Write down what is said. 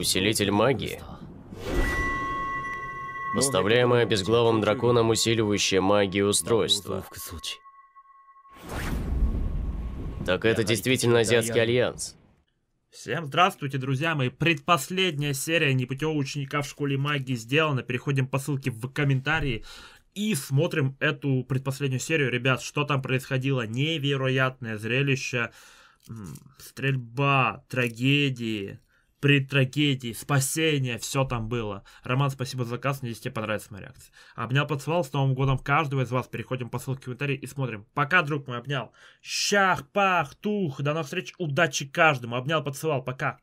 Усилитель магии. Поставляемое безглавым драконом усиливающее магию устройство. Так это действительно Азиатский Альянс. Всем здравствуйте, друзья мои. Предпоследняя серия непутевого ученика в школе магии сделана. Переходим по ссылке в комментарии и смотрим эту предпоследнюю серию. Ребят, что там происходило? Невероятное зрелище. Стрельба, трагедии, предтрагедии, спасения, все там было. Роман, спасибо за заказ, надеюсь, тебе понравится моя реакция. Обнял, поцеловал, с Новым годом каждого из вас. Переходим по ссылке в комментарии и смотрим. Пока, друг мой, обнял. Щах, пах, тух, до новых встреч, удачи каждому. Обнял, поцеловал, пока.